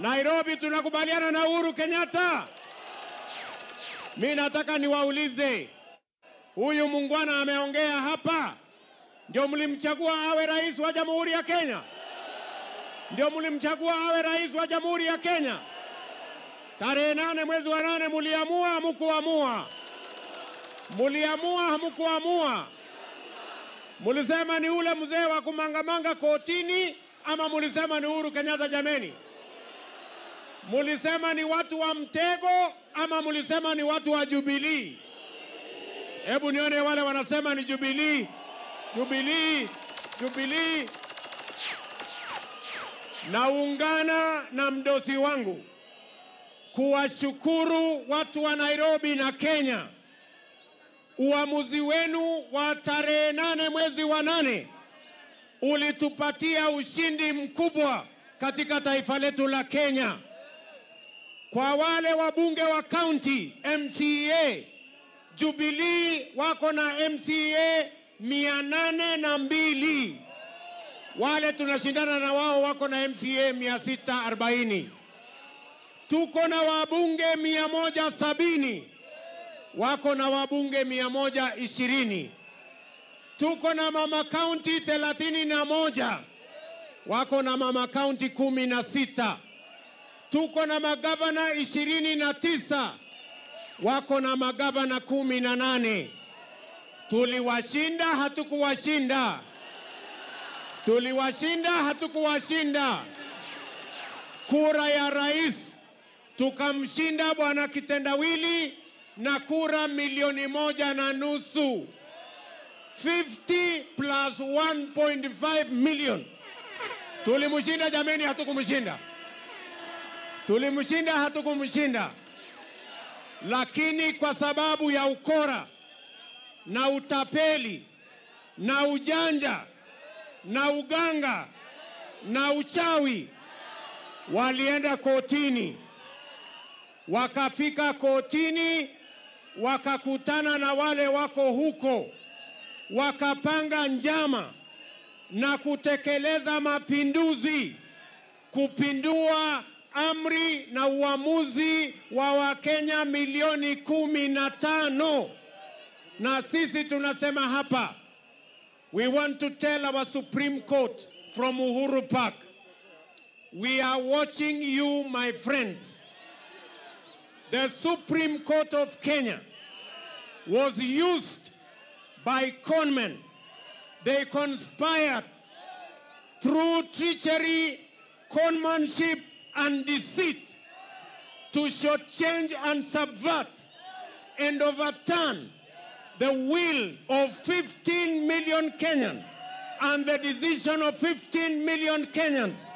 Nairobi tunakubaliana na Uhuru Kenyatta. Mi nataka niwaulize, huyu mungwana ameongea hapa, ndio mlimchagua awe rais wa jamhuri ya Kenya? Ndio mlimchagua awe rais wa jamhuri ya Kenya? Tarehe nane mwezi wa nane muliamua, hamukuamua. Muliamua, hamukuamua. Mulisema ni ule mzee wa kumangamanga kotini, ama mulisema ni Uhuru Kenyatta? Jameni, Mulisema ni watu wa mtego ama mulisema ni watu wa Jubilii? Hebu nione wale wanasema ni Jubilii, Jubilii, Jubilii. Naungana na mdosi wangu kuwashukuru watu wa Nairobi na Kenya. Uamuzi wenu wa tarehe nane mwezi wa nane ulitupatia ushindi mkubwa katika taifa letu la Kenya. Kwa wale wabunge wa kaunti MCA, Jubilee wako na MCA mia nane na mbili wale tunashindana na wao wako na MCA 640. Tuko na wabunge sabini wako na wabunge ishirini Tuko na mama kaunti moja wako na mama kaunti sita. Tuko na magavana ishirini na tisa wako na magavana kumi na nane Tuliwashinda, hatukuwashinda. Tuliwashinda, hatukuwashinda. Kura ya rais tukamshinda bwana Kitendawili na kura milioni moja na nusu 50 plus 1.5 million. Tulimshinda jameni, hatukumshinda. Tulimshinda, hatukumshinda, lakini kwa sababu ya ukora na utapeli na ujanja na uganga na uchawi, walienda kotini, wakafika kotini, wakakutana na wale wako huko, wakapanga njama na kutekeleza mapinduzi kupindua amri na uamuzi wa Wakenya milioni kumi na tano, na sisi tunasema hapa, we want to tell our Supreme Court from Uhuru Park, we are watching you, my friends. The Supreme Court of Kenya was used by conmen. They conspired through treachery, conmanship, and deceit to shortchange and subvert and overturn the will of 15 million Kenyans and the decision of 15 million Kenyans.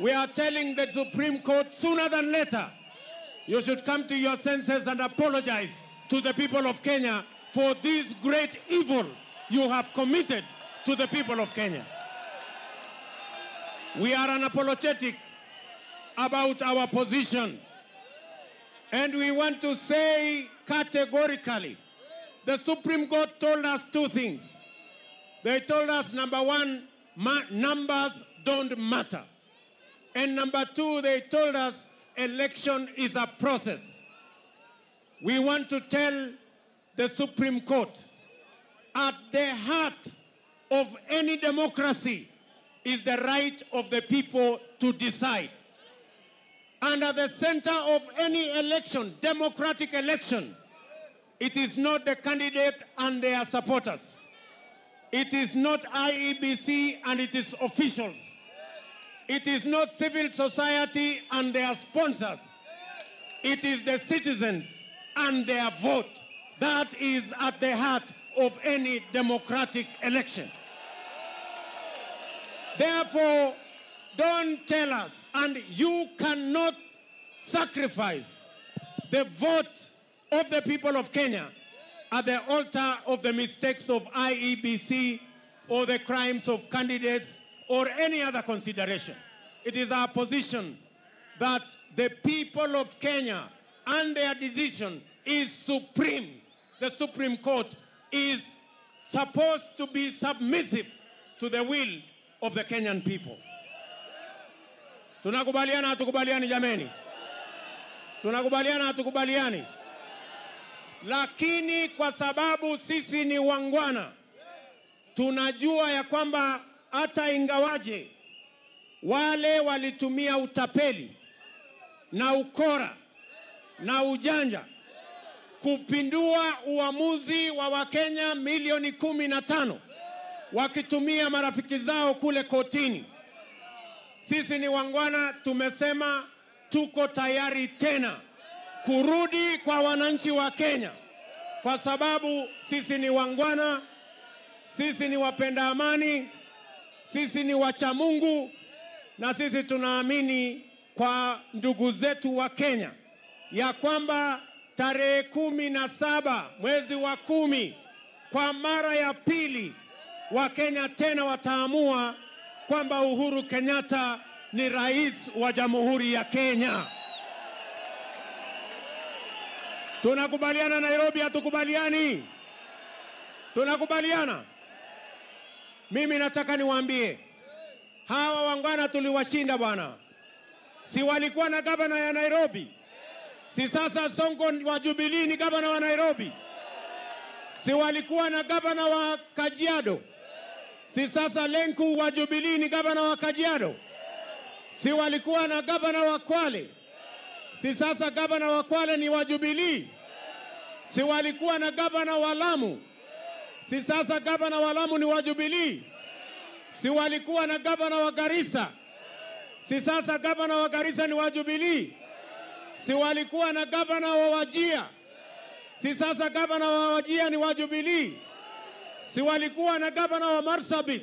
We are telling the Supreme Court sooner than later, you should come to your senses and apologize to the people of Kenya for this great evil you have committed to the people of Kenya. We are unapologetic about our position. And we want to say categorically the Supreme Court told us two things. They told us number one, numbers don't matter. And number two, they told us election is a process. We want to tell the Supreme Court at the heart of any democracy is the right of the people to decide. And at the center of any election, democratic election, it is not the candidate and their supporters. It is not IEBC and it is officials. It is not civil society and their sponsors. It is the citizens and their vote. That is at the heart of any democratic election. Therefore, don't tell us. And you cannot sacrifice the vote of the people of Kenya at the altar of the mistakes of IEBC or the crimes of candidates or any other consideration. It is our position that the people of Kenya and their decision is supreme. The Supreme Court is supposed to be submissive to the will of the Kenyan people. Tunakubaliana hatukubaliani? Jameni, tunakubaliana hatukubaliani? Lakini kwa sababu sisi ni wangwana, tunajua ya kwamba hata ingawaje wale walitumia utapeli na ukora na ujanja kupindua uamuzi wa Wakenya milioni kumi na tano wakitumia marafiki zao kule kotini sisi ni wangwana, tumesema tuko tayari tena kurudi kwa wananchi wa Kenya, kwa sababu sisi ni wangwana, sisi ni wapenda amani, sisi ni wachamungu, na sisi tunaamini kwa ndugu zetu wa Kenya ya kwamba tarehe kumi na saba mwezi wa kumi, kwa mara ya pili, Wakenya tena wataamua kwamba Uhuru Kenyatta ni rais wa Jamhuri ya Kenya. Tunakubaliana Nairobi, hatukubaliani? Tunakubaliana? Mimi nataka niwaambie hawa wangwana tuliwashinda bwana, si walikuwa na gavana ya Nairobi? Si sasa Sonko wa Jubilee ni gavana wa Nairobi? Si walikuwa na gavana wa Kajiado? Si sasa Lenku wa Jubilee ni gavana wa Kajiado? Si walikuwa na gavana wa Kwale? Si sasa gavana wa Kwale ni wa Jubilee? Si walikuwa na gavana wa Lamu? Si sasa gavana wa Lamu ni wa Jubilee? Si walikuwa na gavana wa Garissa? Si sasa gavana wa Garissa ni wa Jubilee? Si walikuwa na gavana wa Wajia? Si sasa gavana wa Wajia ni wa Jubilee? si walikuwa na gavana wa Marsabit?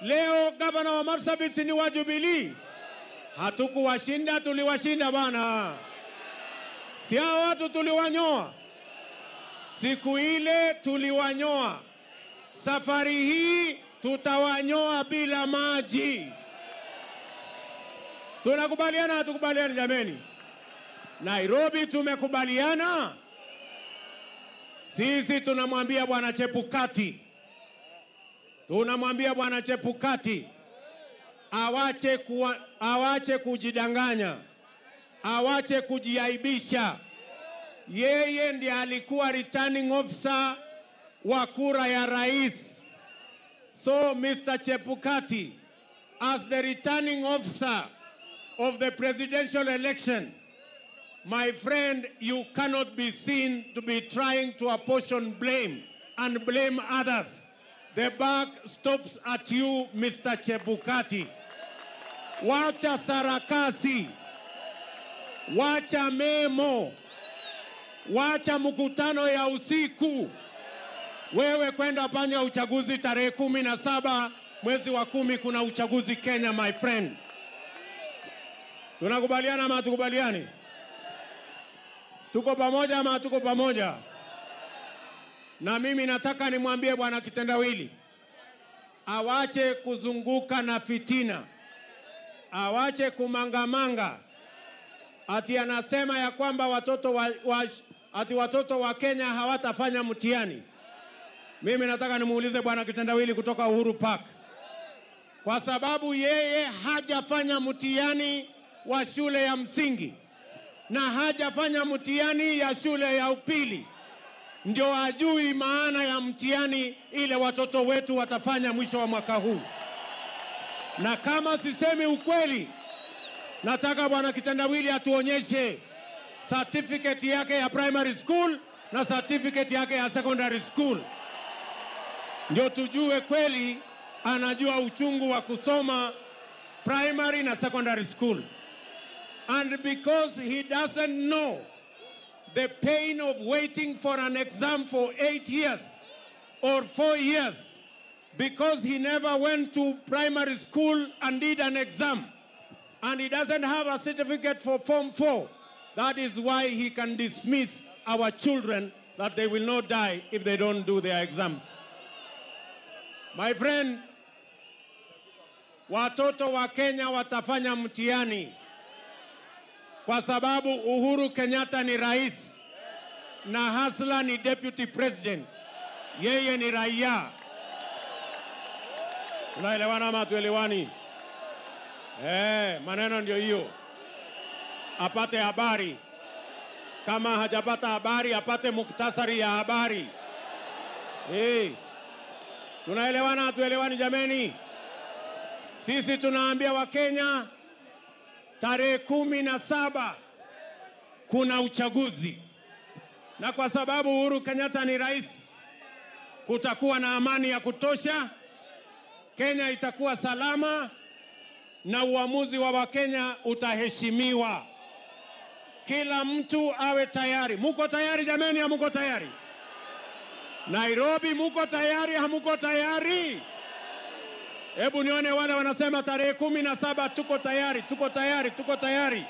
Leo gavana wa Marsabit ni wa jubilii Hatukuwashinda, tuliwashinda bana, si hao watu tuliwanyoa siku ile, tuliwanyoa. Safari hii tutawanyoa bila maji. Tunakubaliana, hatukubaliani jameni? Nairobi tumekubaliana sisi tunamwambia Bwana chepukati tunamwambia Bwana chepukati awache, kuwa, awache kujidanganya, awache kujiaibisha. Yeye ndiye alikuwa returning officer wa kura ya rais. So Mr. chepukati as the returning officer of the presidential election My friend, you cannot be seen to be trying to apportion blame and blame others. The buck stops at you, Mr. Chebukati. Wacha sarakasi. Wacha memo. Wacha mkutano ya usiku. Wewe kwenda panya uchaguzi tarehe kumi na saba mwezi wa kumi, kuna uchaguzi Kenya, my friend. Tunakubaliana ama Tuko pamoja ama tuko pamoja? Na mimi nataka nimwambie bwana kitendawili awache kuzunguka na fitina, awache kumangamanga ati anasema ya kwamba watoto wa, wa, ati watoto wa Kenya hawatafanya mtihani. Mimi nataka nimuulize bwana kitendawili kutoka Uhuru Park, kwa sababu yeye hajafanya mtihani wa shule ya msingi na hajafanya mtihani ya shule ya upili, ndio ajui maana ya mtihani ile watoto wetu watafanya mwisho wa mwaka huu. Na kama sisemi ukweli, nataka bwana Kitandawili atuonyeshe certificate yake ya primary school na certificate yake ya secondary school, ndio tujue kweli anajua uchungu wa kusoma primary na secondary school. And because he doesn't know the pain of waiting for an exam for eight years or four years, because he never went to primary school and did an exam, and he doesn't have a certificate for Form 4, that is why he can dismiss our children that they will not die if they don't do their exams. My friend, watoto wa Kenya watafanya mtihani. kwa sababu Uhuru Kenyatta ni rais na Hasla ni deputy president, yeye ni raia. Tunaelewana ama tuelewani? Eh, maneno ndio hiyo, apate habari. Kama hajapata habari, apate muktasari ya habari. Hey, eh, tunaelewana hatuelewani jameni? Sisi tunaambia Wakenya tarehe kumi na saba kuna uchaguzi, na kwa sababu Uhuru Kenyatta ni rais, kutakuwa na amani ya kutosha, Kenya itakuwa salama na uamuzi wa Wakenya utaheshimiwa. Kila mtu awe tayari. Muko tayari jameni? Hamuko tayari? Nairobi, muko tayari? Hamuko tayari? Hebu nione wale wanasema tarehe kumi na saba tuko tayari, tuko tayari, tuko tayari.